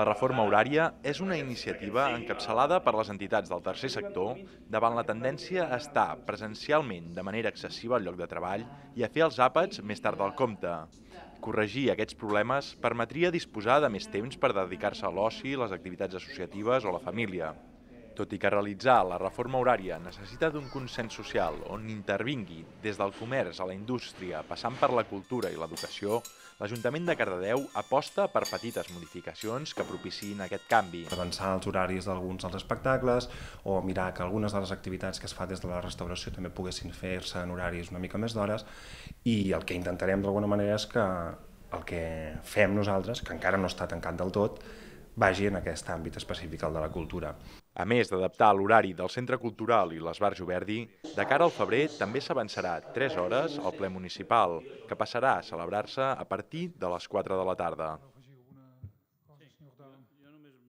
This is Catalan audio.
La reforma horària és una iniciativa encapçalada per les entitats del tercer sector davant la tendència a estar presencialment de manera excessiva al lloc de treball i a fer els àpats més tard del compte. Corregir aquests problemes permetria disposar de més temps per dedicar-se a l'oci, les activitats associatives o la família. Tot i que realitzar la reforma horària necessita d'un consens social on intervingui des del comerç a la indústria, passant per la cultura i l'educació, l'Ajuntament de Cardedeu aposta per petites modificacions que propiciïn aquest canvi. Avançar els horaris d'alguns dels espectacles o mirar que algunes de les activitats que es fa des de la restauració també poguessin fer-se en horaris una mica més d'hores i el que intentarem d'alguna manera és que el que fem nosaltres, que encara no està tancat del tot, vagi en aquest àmbit específic, el de la cultura. A més d'adaptar l'horari del Centre Cultural i l'Esbarjo Verdi, de cara al febrer també s'avançarà 3 hores al ple municipal, que passarà a celebrar-se a partir de les 4 de la tarda.